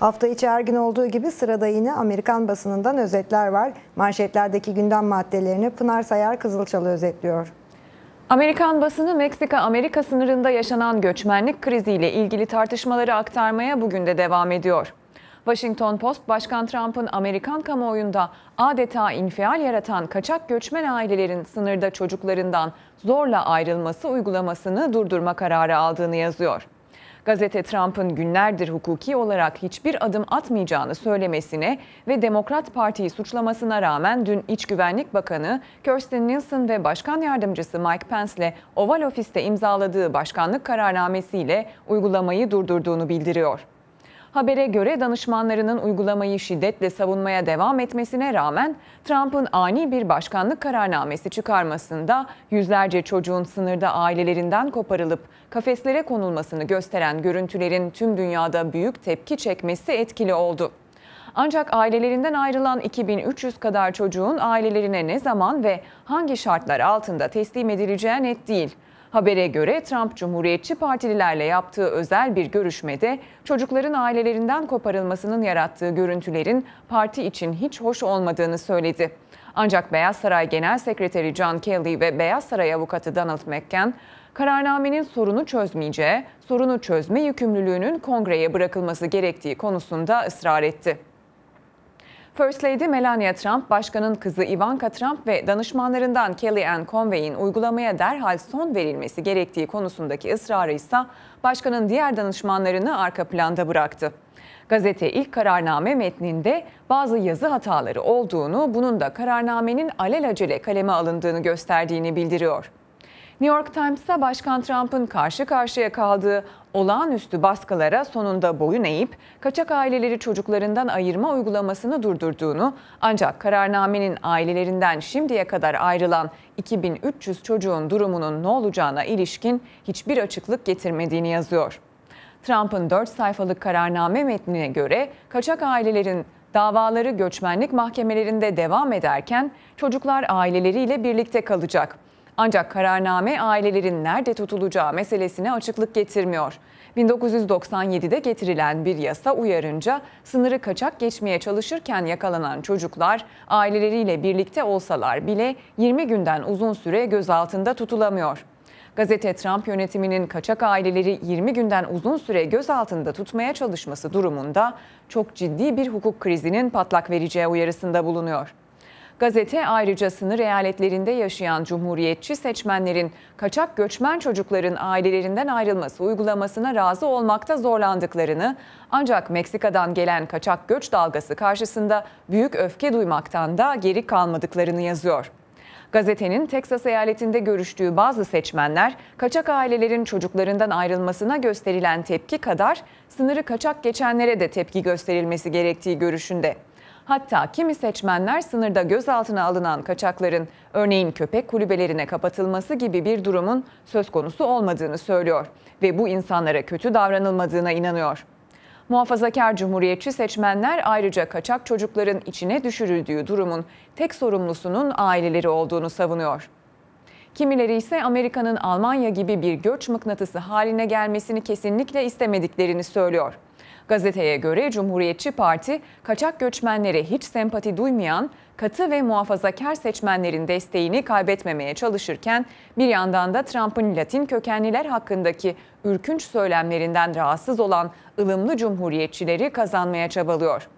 Hafta içi her gün olduğu gibi sırada yine Amerikan basınından özetler var. Manşetlerdeki gündem maddelerini Pınar Sayar Kızılçalı özetliyor. Amerikan basını Meksika-Amerika sınırında yaşanan göçmenlik kriziyle ilgili tartışmaları aktarmaya bugün de devam ediyor. Washington Post, Başkan Trump'ın Amerikan kamuoyunda adeta infial yaratan kaçak göçmen ailelerin sınırda çocuklarından zorla ayrılması uygulamasını durdurma kararı aldığını yazıyor. Gazete Trump'ın günlerdir hukuki olarak hiçbir adım atmayacağını söylemesine ve Demokrat Parti'yi suçlamasına rağmen dün İç Güvenlik Bakanı Kirsten Nielsen ve Başkan Yardımcısı Mike Pence'le Oval Ofis'te imzaladığı başkanlık kararnamesiyle uygulamayı durdurduğunu bildiriyor. Habere göre danışmanlarının uygulamayı şiddetle savunmaya devam etmesine rağmen Trump'ın ani bir başkanlık kararnamesi çıkarmasında yüzlerce çocuğun sınırda ailelerinden koparılıp kafeslere konulmasını gösteren görüntülerin tüm dünyada büyük tepki çekmesi etkili oldu. Ancak ailelerinden ayrılan 2300 kadar çocuğun ailelerine ne zaman ve hangi şartlar altında teslim edileceği net değil. Habere göre Trump Cumhuriyetçi Partililerle yaptığı özel bir görüşmede çocukların ailelerinden koparılmasının yarattığı görüntülerin parti için hiç hoş olmadığını söyledi. Ancak Beyaz Saray Genel Sekreteri John Kelly ve Beyaz Saray avukatı Donald McCain, kararnamenin sorunu çözmeyeceği, sorunu çözme yükümlülüğünün kongreye bırakılması gerektiği konusunda ısrar etti. First Lady Melania Trump, başkanın kızı Ivanka Trump ve danışmanlarından Kellyanne Conway'in uygulamaya derhal son verilmesi gerektiği konusundaki ısrarı ise başkanın diğer danışmanlarını arka planda bıraktı. Gazete ilk kararname metninde bazı yazı hataları olduğunu, bunun da kararnamenin alelacele kaleme alındığını gösterdiğini bildiriyor. New York Times'a Başkan Trump'ın karşı karşıya kaldığı olağanüstü baskılara sonunda boyun eğip kaçak aileleri çocuklarından ayırma uygulamasını durdurduğunu ancak kararnamenin ailelerinden şimdiye kadar ayrılan 2300 çocuğun durumunun ne olacağına ilişkin hiçbir açıklık getirmediğini yazıyor. Trump'ın 4 sayfalık kararname metnine göre kaçak ailelerin davaları göçmenlik mahkemelerinde devam ederken çocuklar aileleriyle birlikte kalacak. Ancak kararname ailelerin nerede tutulacağı meselesine açıklık getirmiyor. 1997'de getirilen bir yasa uyarınca sınırı kaçak geçmeye çalışırken yakalanan çocuklar aileleriyle birlikte olsalar bile 20 günden uzun süre gözaltında tutulamıyor. Gazete Trump yönetiminin kaçak aileleri 20 günden uzun süre gözaltında tutmaya çalışması durumunda çok ciddi bir hukuk krizinin patlak vereceği uyarısında bulunuyor. Gazete ayrıca sınır eyaletlerinde yaşayan cumhuriyetçi seçmenlerin kaçak göçmen çocukların ailelerinden ayrılması uygulamasına razı olmakta zorlandıklarını ancak Meksika'dan gelen kaçak göç dalgası karşısında büyük öfke duymaktan da geri kalmadıklarını yazıyor. Gazetenin Teksas eyaletinde görüştüğü bazı seçmenler kaçak ailelerin çocuklarından ayrılmasına gösterilen tepki kadar sınırı kaçak geçenlere de tepki gösterilmesi gerektiği görüşünde. Hatta kimi seçmenler sınırda gözaltına alınan kaçakların örneğin köpek kulübelerine kapatılması gibi bir durumun söz konusu olmadığını söylüyor ve bu insanlara kötü davranılmadığına inanıyor. Muhafazakar Cumhuriyetçi seçmenler ayrıca kaçak çocukların içine düşürüldüğü durumun tek sorumlusunun aileleri olduğunu savunuyor. Kimileri ise Amerika'nın Almanya gibi bir göç mıknatısı haline gelmesini kesinlikle istemediklerini söylüyor. Gazeteye göre Cumhuriyetçi Parti kaçak göçmenlere hiç sempati duymayan katı ve muhafazakar seçmenlerin desteğini kaybetmemeye çalışırken bir yandan da Trump'ın Latin kökenliler hakkındaki ürkünç söylemlerinden rahatsız olan ılımlı cumhuriyetçileri kazanmaya çabalıyor.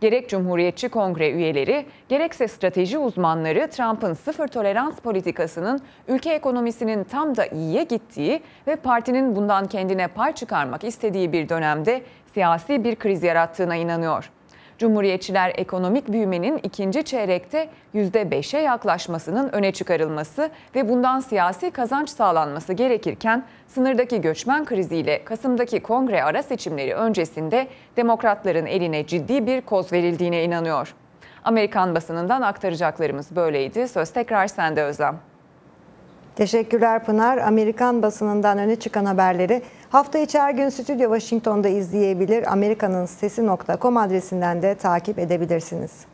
Gerek Cumhuriyetçi Kongre üyeleri, gerekse strateji uzmanları Trump'ın sıfır tolerans politikasının ülke ekonomisinin tam da iyiye gittiği ve partinin bundan kendine pay çıkarmak istediği bir dönemde siyasi bir kriz yarattığına inanıyor. Cumhuriyetçiler ekonomik büyümenin ikinci çeyrekte %5'e yaklaşmasının öne çıkarılması ve bundan siyasi kazanç sağlanması gerekirken sınırdaki göçmen kriziyle Kasım'daki kongre ara seçimleri öncesinde demokratların eline ciddi bir koz verildiğine inanıyor. Amerikan basınından aktaracaklarımız böyleydi. Söz tekrar sende Özlem. Teşekkürler Pınar. Amerikan basınından öne çıkan haberleri hafta içi her gün Stüdyo Washington'da izleyebilir. Amerikanın sesi.com adresinden de takip edebilirsiniz.